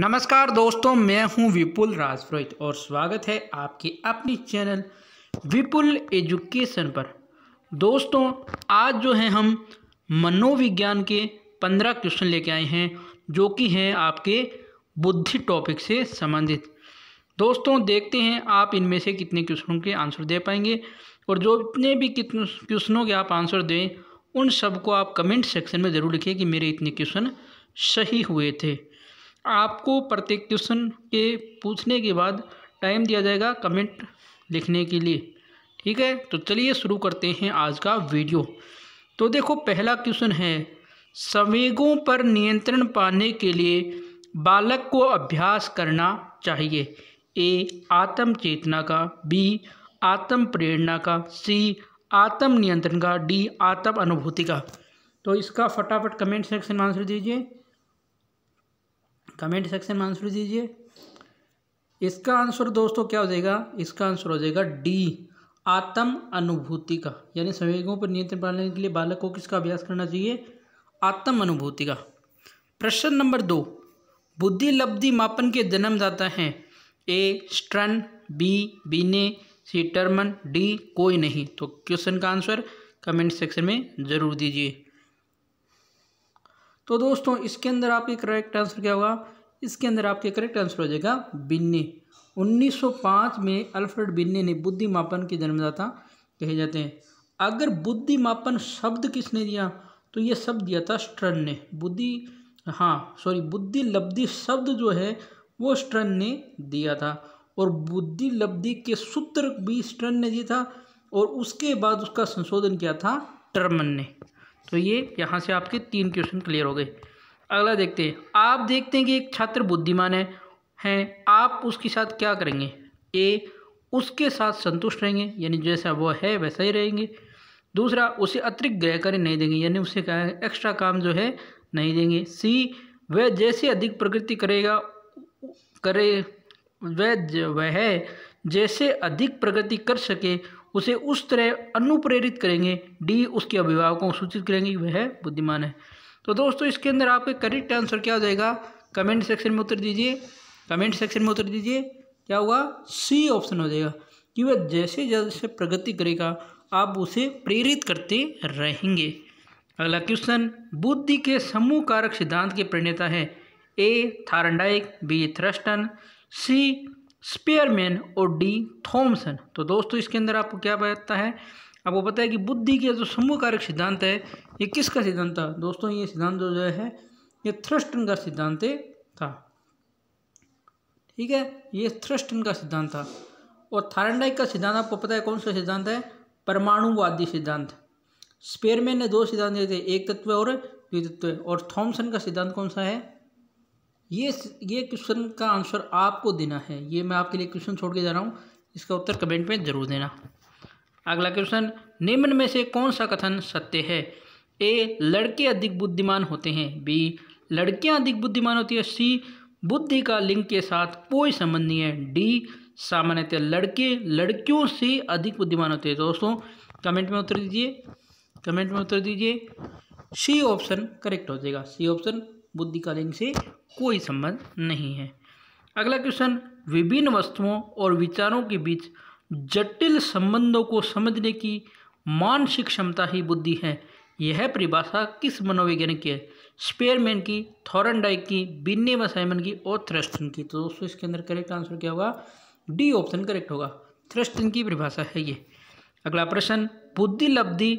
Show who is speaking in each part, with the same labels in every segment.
Speaker 1: नमस्कार दोस्तों मैं हूं विपुल राजपुरोहित और स्वागत है आपके अपने चैनल विपुल एजुकेशन पर दोस्तों आज जो है हम मनोविज्ञान के पंद्रह क्वेश्चन लेके आए हैं जो कि हैं आपके बुद्धि टॉपिक से संबंधित दोस्तों देखते हैं आप इनमें से कितने क्वेश्चनों के आंसर दे पाएंगे और जो इतने भी कितने क्वेश्चनों के आप आंसर दें उन सबको आप कमेंट सेक्शन में ज़रूर लिखिए कि मेरे इतने क्वेश्चन सही हुए थे आपको प्रत्येक क्वेश्चन के पूछने के बाद टाइम दिया जाएगा कमेंट लिखने के लिए ठीक है तो चलिए शुरू करते हैं आज का वीडियो तो देखो पहला क्वेश्चन है संवेगों पर नियंत्रण पाने के लिए बालक को अभ्यास करना चाहिए ए आत्म चेतना का बी आत्म प्रेरणा का सी आत्म नियंत्रण का डी आत्म अनुभूति का तो इसका फटाफट कमेंट सेक्शन में आंसर दीजिए कमेंट सेक्शन में आंसर दीजिए इसका आंसर दोस्तों क्या हो जाएगा इसका आंसर हो जाएगा डी आत्म अनुभूति का यानी संवेगों पर नियंत्रण पाने के लिए बालक को किसका अभ्यास करना चाहिए आत्म अनुभूति का प्रश्न नंबर दो बुद्धि लब्धि मापन के जन्मदाता हैं ए स्ट्रन बी बीने सी टर्मन डी कोई नहीं तो क्वेश्चन का आंसर कमेंट सेक्शन में ज़रूर दीजिए तो दोस्तों इसके अंदर आपके करेक्ट आंसर क्या होगा इसके अंदर आपके करेक्ट आंसर हो जाएगा बिन्ने 1905 में अल्फ्रेड बिन्ने ने बुद्धि मापन के जन्मदाता कहे जाते हैं अगर बुद्धि मापन शब्द किसने दिया तो ये शब्द दिया था स्ट्रन ने बुद्धि हाँ सॉरी बुद्धि लब्धि शब्द जो है वो स्ट्रन ने दिया था और बुद्धि लब्धि के सूत्र भी स्ट्रन ने दिया था और उसके बाद उसका संशोधन किया था टर्मन ने तो ये यहाँ से आपके तीन क्वेश्चन क्लियर हो गए अगला देखते हैं आप देखते हैं कि एक छात्र बुद्धिमान है हैं आप उसके साथ क्या करेंगे ए उसके साथ संतुष्ट रहेंगे यानी जैसा वो है वैसा ही रहेंगे दूसरा उसे अतिरिक्त ग्रह कार्य नहीं देंगे यानी उसे क्या एक्स्ट्रा काम जो है नहीं देंगे सी वह जैसे अधिक प्रकृति करेगा करे वह वह जैसे अधिक प्रगति कर सके उसे उस तरह अनुप्रेरित करेंगे डी उसके अभिभावकों को सूचित करेंगे वह बुद्धिमान है तो दोस्तों इसके अंदर आपके करेक्ट आंसर क्या हो जाएगा कमेंट सेक्शन में उत्तर दीजिए कमेंट सेक्शन में उत्तर दीजिए क्या होगा सी ऑप्शन हो जाएगा कि वह जैसे जैसे प्रगति करेगा आप उसे प्रेरित करते रहेंगे अगला क्वेश्चन बुद्धि के समूह कारक सिद्धांत के प्रणेता हैं A Thorndike B Thurstone C Spearman और डी थॉमसन तो दोस्तों इसके अंदर आपको क्या बताता है आपको पता है कि बुद्धि के जो समूह कारक सिद्धांत है ये किसका सिद्धांत था दोस्तों ये सिद्धांत जो है ये थ्रस्टन का सिद्धांत था ठीक है ये थ्रस्टन का सिद्धांत था और थारंडाइक का सिद्धांत आपको पता है कौन सा सिद्धांत है परमाणुवादी सिद्धांत स्पेयरमैन ने दो सिद्धांत दिए थे एक तत्व और द्वितत्व और थॉमसन का सिद्धांत कौन सा है ये ये क्वेश्चन का आंसर आपको देना है ये मैं आपके लिए क्वेश्चन छोड़ के जा रहा हूँ इसका उत्तर कमेंट में ज़रूर देना अगला क्वेश्चन निम्न में से कौन सा कथन सत्य है ए लड़के अधिक बुद्धिमान होते हैं बी लड़कियाँ अधिक बुद्धिमान होती है सी बुद्धि का लिंग के साथ कोई संबंध नहीं है डी सामान्यतः लड़के लड़कियों से अधिक बुद्धिमान होते हैं दोस्तों कमेंट में उत्तर दीजिए कमेंट में उत्तर दीजिए सी ऑप्शन करेक्ट हो जाएगा सी ऑप्शन बुद्धि का लिंग से कोई संबंध नहीं है अगला क्वेश्चन विभिन्न वस्तुओं और विचारों के बीच जटिल संबंधों को समझने की मानसिक क्षमता ही बुद्धि है यह परिभाषा किस मनोवैज्ञानिक की है स्पेयरमैन की थॉरनडाइक की बिन्ने साइमन की और थ्रस्टन की तो दोस्तों इसके अंदर करेक्ट आंसर क्या होगा डी ऑप्शन करेक्ट होगा थ्रस्टन की परिभाषा है ये अगला प्रश्न बुद्धि लब्धि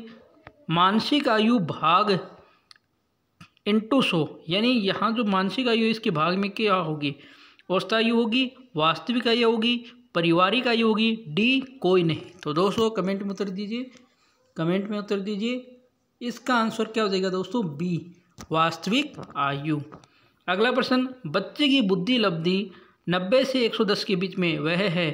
Speaker 1: मानसिक आयु भाग इंटू सौ यानी यहाँ जो मानसिक आयु इसके भाग में क्या होगी औस्त आयु होगी वास्तविक आयु होगी पारिवारिक आयु होगी डी कोई नहीं तो दोस्तों कमेंट में उत्तर दीजिए कमेंट में उत्तर दीजिए इसका आंसर क्या हो जाएगा दोस्तों बी वास्तविक आयु अगला प्रश्न बच्चे की बुद्धि लब्धि नब्बे से एक सौ दस के बीच में वह है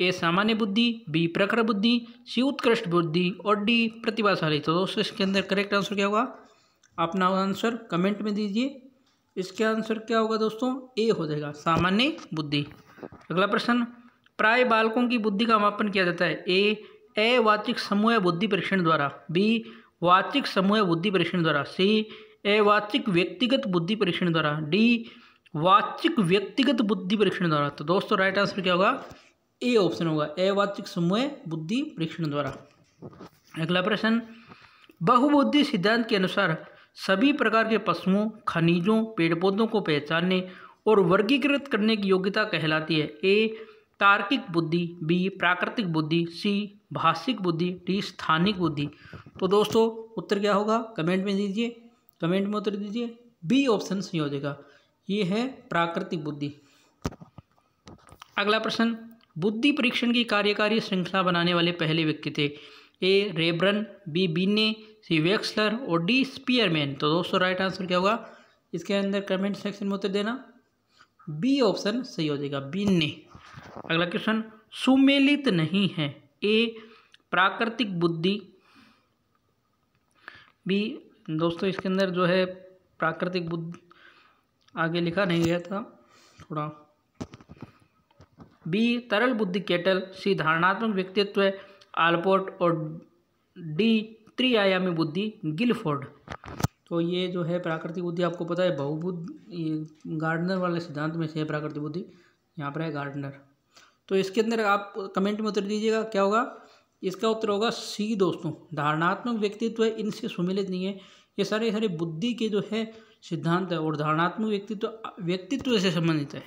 Speaker 1: ए सामान्य बुद्धि बी प्रखर बुद्धि सी उत्कृष्ट बुद्धि और डी प्रतिभाशाली तो दोस्तों इसके अंदर करेक्ट आंसर क्या होगा अपना आंसर कमेंट में दीजिए इसका आंसर क्या होगा दोस्तों ए हो जाएगा सामान्य बुद्धि अगला प्रश्न प्राय बालकों की बुद्धि का मापन किया जाता है ए ए वाचिक समूह बुद्धि परीक्षण द्वारा बी वाचिक समूह बुद्धि परीक्षण द्वारा सी ए वाचिक व्यक्तिगत बुद्धि परीक्षण द्वारा डी वाचिक व्यक्तिगत बुद्धि परीक्षण द्वारा तो दोस्तों राइट आंसर क्या होगा ए ऑप्शन होगा ए वाचिक समूह बुद्धि परीक्षण द्वारा अगला प्रश्न बहुबुद्धि सिद्धांत के अनुसार सभी प्रकार के पशुओं खनिजों पेड़ पौधों को पहचानने और वर्गीकृत करने की योग्यता कहलाती है ए तार्किक बुद्धि बी प्राकृतिक बुद्धि सी भाषिक बुद्धि डी स्थानिक बुद्धि तो दोस्तों उत्तर क्या होगा कमेंट में दीजिए कमेंट में उत्तर दीजिए बी ऑप्शन सही हो जाएगा ये है प्राकृतिक बुद्धि अगला प्रश्न बुद्धि परीक्षण की कार्यकारी श्रृंखला बनाने वाले पहले व्यक्ति थे ए रेबरन बी बीने सी वेक्सलर और डी स्पीयरमैन तो दोस्तों राइट आंसर क्या होगा इसके अंदर कमेंट सेक्शन में उत्तर देना बी ऑप्शन सही हो जाएगा बीने अगला क्वेश्चन सुमेलित नहीं है ए प्राकृतिक बुद्धि बी दोस्तों इसके अंदर जो है प्राकृतिक बुद्धि आगे लिखा नहीं गया था थोड़ा बी तरल बुद्धि केटल सी धारणात्मक व्यक्तित्व है आलपोर्ट और डी त्रिआयामी आयामी बुद्धि गिलफोर्ड तो ये जो है प्राकृतिक बुद्धि आपको पता है बहुबुद्ध ये गार्डनर वाले सिद्धांत में से है प्राकृतिक बुद्धि यहाँ पर है गार्डनर तो इसके अंदर आप कमेंट में उत्तर दीजिएगा क्या होगा इसका उत्तर होगा सी दोस्तों धारणात्मक व्यक्तित्व है इनसे सुमिलित नहीं है ये सारे सारे बुद्धि के जो है सिद्धांत है और धारणात्मक व्यक्तित्व व्यक्तित्व से संबंधित है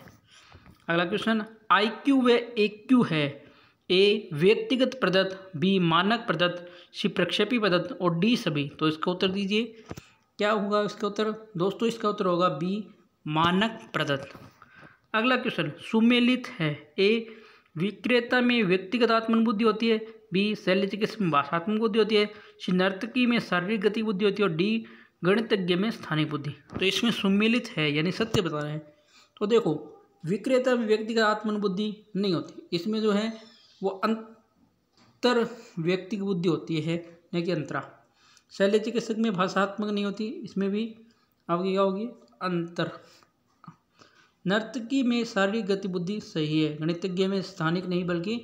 Speaker 1: अगला क्वेश्चन आई क्यू व ए क्यू है ए व्यक्तिगत प्रदत्त बी मानक प्रदत्त सी प्रक्षेपी प्रदत्त और डी सभी तो इसका उत्तर दीजिए क्या होगा इसका उत्तर दोस्तों इसका उत्तर होगा बी मानक प्रदत्त अगला क्वेश्चन सुमेलित है ए विक्रेता में व्यक्तिगत आत्मनिबुद्धि होती है बी शैल्य चिकित्सा में भाषात्मक बुद्धि होती है सी नर्तकी में शारीरिक गति बुद्धि होती है और डी गणितज्ञ में स्थानीय बुद्धि तो इसमें सुमेलित है यानी सत्य बता रहे हैं तो देखो विक्रेता में व्यक्तिगत बुद्धि नहीं होती इसमें जो है वो अंतर व्यक्ति की बुद्धि होती है न कि अंतरा शैल्य चिकित्सक में भाषात्मक नहीं होती इसमें भी आपकी क्या होगी अंतर नर्तकी में शारीरिक गतिबुद्धि सही है गणितज्ञ में स्थानिक नहीं बल्कि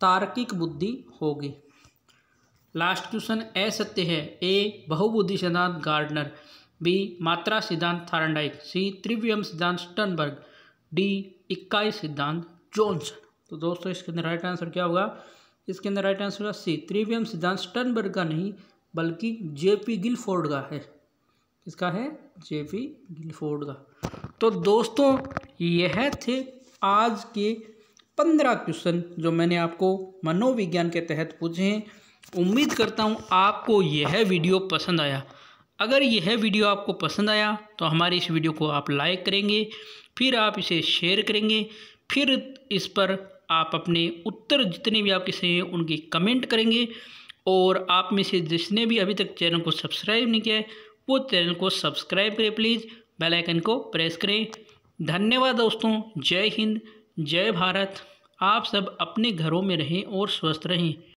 Speaker 1: तार्किक बुद्धि होगी लास्ट क्वेश्चन ए सत्य है ए बहुबुद्धि सिद्धांत गार्डनर बी मात्रा सिद्धांत थारंडाइक सी त्रिव्यम सिद्धांत स्टनबर्ग डी इक्काई सिद्धांत जॉनसन तो दोस्तों इसके अंदर राइट आंसर क्या होगा इसके अंदर राइट आंसर होगा सी त्रिवियम सिद्धांत स्टनबर्ग का नहीं बल्कि जे पी गिलफोर्ड का है किसका है जे पी गिलफोर्ड का तो दोस्तों यह थे आज के पंद्रह क्वेश्चन जो मैंने आपको मनोविज्ञान के तहत पूछे हैं उम्मीद करता हूँ आपको यह वीडियो पसंद आया अगर यह वीडियो आपको पसंद आया तो हमारी इस वीडियो को आप लाइक करेंगे फिर आप इसे शेयर करेंगे फिर इस पर आप अपने उत्तर जितने भी आपके से हैं उनकी कमेंट करेंगे और आप में से जिसने भी अभी तक चैनल को सब्सक्राइब नहीं किया है वो चैनल को सब्सक्राइब करें प्लीज़ बेल आइकन को प्रेस करें धन्यवाद दोस्तों जय हिंद जय भारत आप सब अपने घरों में रहें और स्वस्थ रहें